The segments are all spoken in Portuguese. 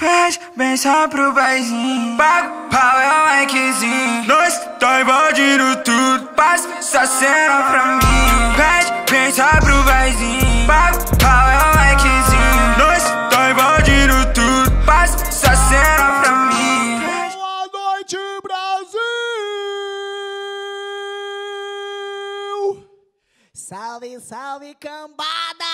Pede benção pro paizinho Pago pau é o likezinho Nós tá invadindo tudo Passa essa cena pra mim Pede benção pro paizinho Pago pau é o likezinho Nós tá invadindo tudo Passa essa cena pra mim Boa noite Brasil Salve, salve cambada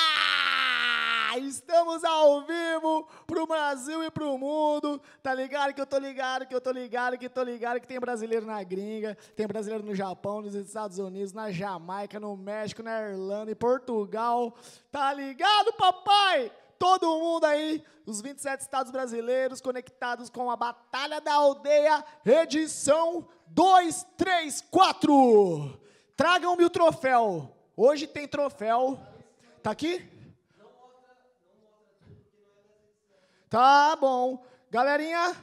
Estamos ao vivo pro Brasil e pro mundo. Tá ligado que eu tô ligado, que eu tô ligado, que tô ligado que tem brasileiro na gringa, tem brasileiro no Japão, nos Estados Unidos, na Jamaica, no México, na Irlanda, e Portugal. Tá ligado, papai? Todo mundo aí, os 27 estados brasileiros conectados com a Batalha da Aldeia, edição 234. Tragam-me o troféu. Hoje tem troféu. Tá aqui? Tá bom. Galerinha,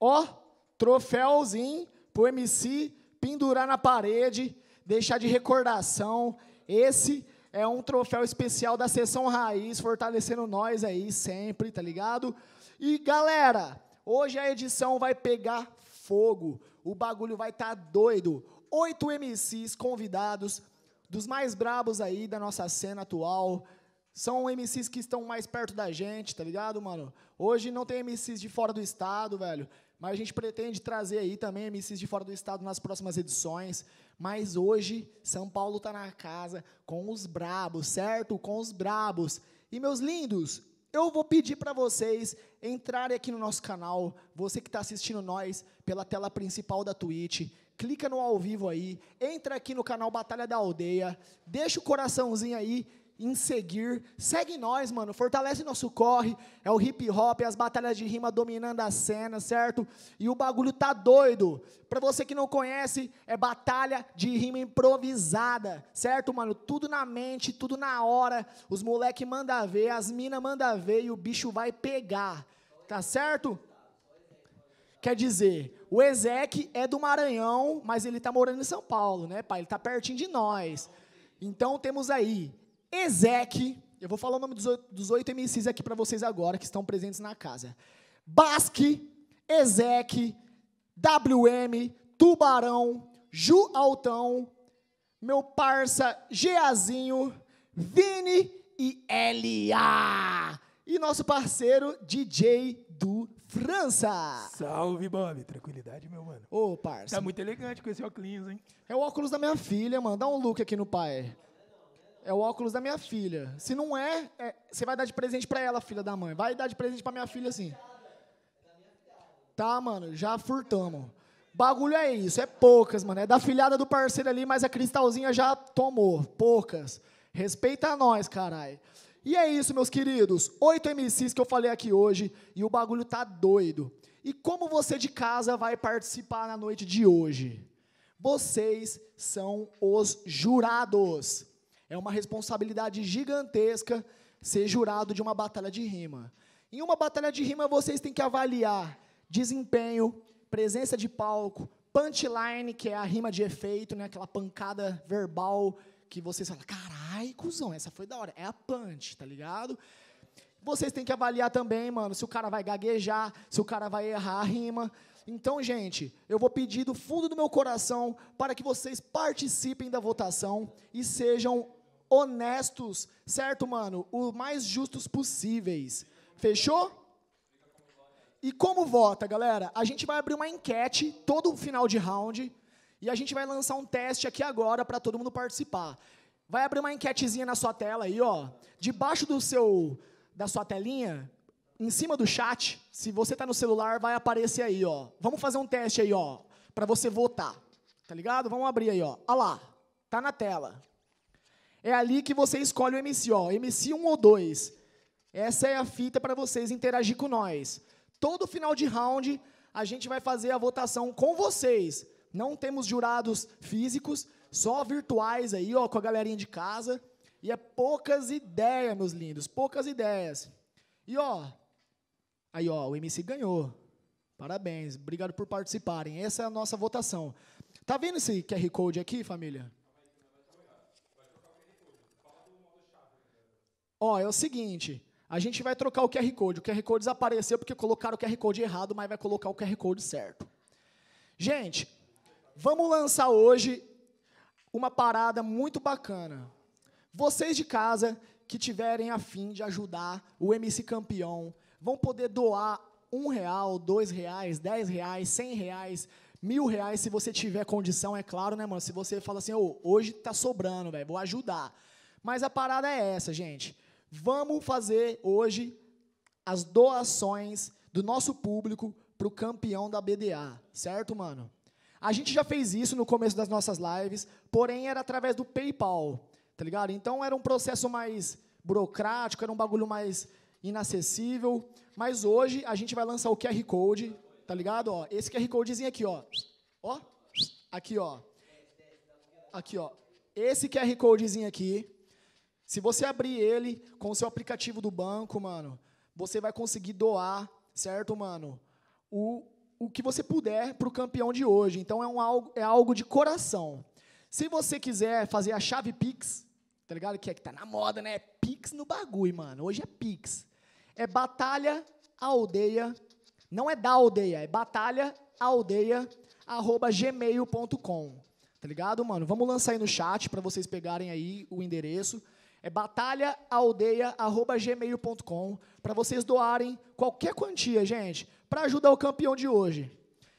ó, troféuzinho pro MC pendurar na parede, deixar de recordação. Esse é um troféu especial da Sessão Raiz, fortalecendo nós aí sempre, tá ligado? E galera, hoje a edição vai pegar fogo. O bagulho vai estar tá doido. Oito MCs convidados, dos mais brabos aí da nossa cena atual são MCs que estão mais perto da gente, tá ligado, mano? Hoje não tem MCs de fora do estado, velho. Mas a gente pretende trazer aí também MCs de fora do estado nas próximas edições. Mas hoje, São Paulo tá na casa com os brabos, certo? Com os brabos. E meus lindos, eu vou pedir para vocês entrarem aqui no nosso canal, você que está assistindo nós pela tela principal da Twitch, clica no ao vivo aí, entra aqui no canal Batalha da Aldeia, deixa o coraçãozinho aí em seguir. Segue nós, mano. Fortalece nosso corre. É o hip hop, é as batalhas de rima dominando a cena, certo? E o bagulho tá doido. Pra você que não conhece, é batalha de rima improvisada, certo, mano? Tudo na mente, tudo na hora. Os moleque manda ver, as mina manda ver e o bicho vai pegar. Tá certo? Quer dizer, o Ezequiel é do Maranhão, mas ele tá morando em São Paulo, né, pai? Ele tá pertinho de nós. Então temos aí Ezeque, eu vou falar o nome dos oito MCs aqui para vocês agora, que estão presentes na casa. Basque, Ezeque, WM, Tubarão, Ju Altão, meu parça Geazinho, Vini e L.A. E nosso parceiro DJ do França. Salve, Bob. Tranquilidade, meu mano. Ô, parça. Tá muito elegante com esse óculos, hein? É o óculos da minha filha, mano. Dá um look aqui no pai. É o óculos da minha filha. Se não é, é você vai dar de presente para ela, filha da mãe. Vai dar de presente para minha filha assim. Tá, mano, já furtamos. Bagulho é isso, é poucas, mano. É da filhada do parceiro ali, mas a cristalzinha já tomou. Poucas. Respeita nós, carai. E é isso, meus queridos. Oito MCs que eu falei aqui hoje e o bagulho tá doido. E como você de casa vai participar na noite de hoje? Vocês são os jurados. É uma responsabilidade gigantesca ser jurado de uma batalha de rima. Em uma batalha de rima, vocês têm que avaliar desempenho, presença de palco, punchline, que é a rima de efeito, né? aquela pancada verbal que vocês falam, carai, cuzão, essa foi da hora. É a punch, tá ligado? Vocês têm que avaliar também, mano, se o cara vai gaguejar, se o cara vai errar a rima, então, gente, eu vou pedir do fundo do meu coração para que vocês participem da votação e sejam honestos, certo, mano? O mais justos possíveis. Fechou? E como vota, galera? A gente vai abrir uma enquete todo final de round e a gente vai lançar um teste aqui agora para todo mundo participar. Vai abrir uma enquetezinha na sua tela aí, ó. Debaixo do seu da sua telinha em cima do chat, se você está no celular, vai aparecer aí, ó. Vamos fazer um teste aí, ó, para você votar. Tá ligado? Vamos abrir aí, ó. Olha lá, tá na tela. É ali que você escolhe o MC, ó, MC 1 ou 2. Essa é a fita para vocês interagir com nós. Todo final de round, a gente vai fazer a votação com vocês. Não temos jurados físicos, só virtuais aí, ó, com a galerinha de casa. E é poucas ideias, meus lindos, poucas ideias. E ó, Aí, ó, o MC ganhou. Parabéns, obrigado por participarem. Essa é a nossa votação. Tá vendo esse QR Code aqui, família? Ó, é o seguinte, a gente vai trocar o QR Code. O QR Code desapareceu porque colocaram o QR Code errado, mas vai colocar o QR Code certo. Gente, vamos lançar hoje uma parada muito bacana. Vocês de casa que tiverem a fim de ajudar o MC Campeão vão poder doar um real, dois reais, dez reais, cem reais, mil reais, se você tiver condição, é claro, né, mano? Se você fala assim, oh, hoje tá sobrando, velho, vou ajudar. Mas a parada é essa, gente. Vamos fazer hoje as doações do nosso público pro campeão da BDA, certo, mano? A gente já fez isso no começo das nossas lives, porém era através do PayPal, tá ligado? Então era um processo mais burocrático, era um bagulho mais inacessível. Mas hoje a gente vai lançar o QR Code, tá ligado? Ó, esse QR Codezinho aqui, ó. Ó, aqui, ó. Aqui, ó. Esse QR Codezinho aqui, se você abrir ele com o seu aplicativo do banco, mano, você vai conseguir doar, certo, mano? O, o que você puder para o campeão de hoje. Então é, um, algo, é algo de coração. Se você quiser fazer a chave Pix, tá ligado? Que é que tá na moda, né? Pix no bagulho, mano. Hoje é Pix é batalha aldeia, não é da aldeia, é batalha aldeia arroba gmail.com. Tá ligado, mano? Vamos lançar aí no chat para vocês pegarem aí o endereço. É batalhaaldeia@gmail.com para vocês doarem qualquer quantia, gente, para ajudar o campeão de hoje.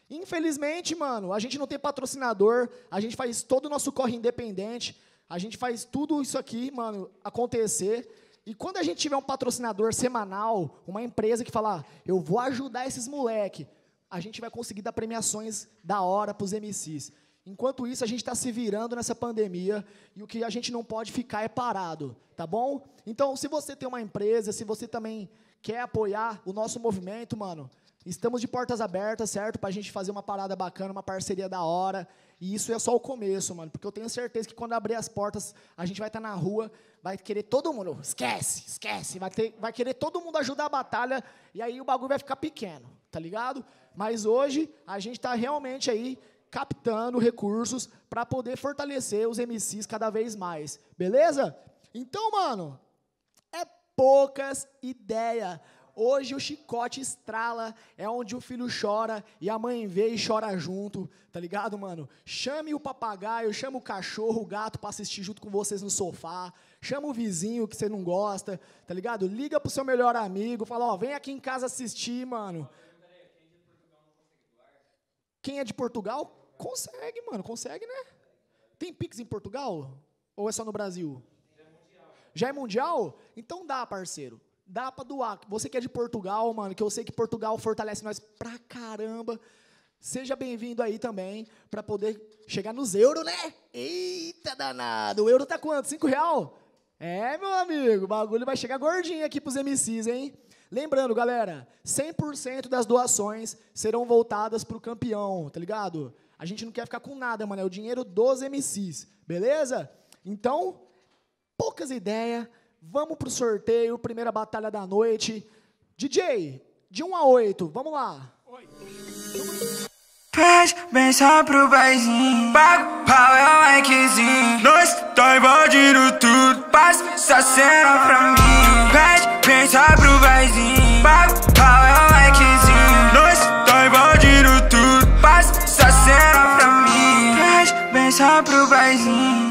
Infelizmente, mano, a gente não tem patrocinador, a gente faz todo o nosso corre independente, a gente faz tudo isso aqui, mano, acontecer. E quando a gente tiver um patrocinador semanal, uma empresa que falar, ah, eu vou ajudar esses moleque, a gente vai conseguir dar premiações da hora para os MCs. Enquanto isso, a gente está se virando nessa pandemia e o que a gente não pode ficar é parado, tá bom? Então, se você tem uma empresa, se você também quer apoiar o nosso movimento, mano, Estamos de portas abertas, certo? Para a gente fazer uma parada bacana, uma parceria da hora. E isso é só o começo, mano. Porque eu tenho certeza que quando abrir as portas, a gente vai estar tá na rua, vai querer todo mundo. Esquece, esquece. Vai, ter, vai querer todo mundo ajudar a batalha. E aí o bagulho vai ficar pequeno, tá ligado? Mas hoje a gente está realmente aí captando recursos para poder fortalecer os MCs cada vez mais. Beleza? Então, mano, é poucas ideias. Hoje o chicote estrala, é onde o filho chora e a mãe vê e chora junto, tá ligado, mano? Chame o papagaio, chame o cachorro, o gato para assistir junto com vocês no sofá. Chama o vizinho que você não gosta, tá ligado? Liga pro seu melhor amigo, fala, ó, vem aqui em casa assistir, mano. Quem é de Portugal? Consegue, mano, consegue, né? Tem Pix em Portugal? Ou é só no Brasil? Já é mundial? Então dá, parceiro. Dá para doar. Você que é de Portugal, mano, que eu sei que Portugal fortalece nós pra caramba. Seja bem-vindo aí também, para poder chegar nos euros, né? Eita danado! O euro tá quanto? Cinco real? É, meu amigo, o bagulho vai chegar gordinho aqui pros MCs, hein? Lembrando, galera, 100% das doações serão voltadas pro campeão, tá ligado? A gente não quer ficar com nada, mano, é o dinheiro dos MCs, beleza? Então, poucas ideias, vamos pro sorteio, primeira batalha da noite. DJ, de 1 a 8, vamos lá. Faz bem só pro paizinho Pago pau é o likezinho Nós tá invadindo tudo Passa essa cena pra mim Faz bem só pro paizinho Pago pau é o likezinho Nós tá invadindo tudo Passa essa cena pra mim Faz bem só pro paizinho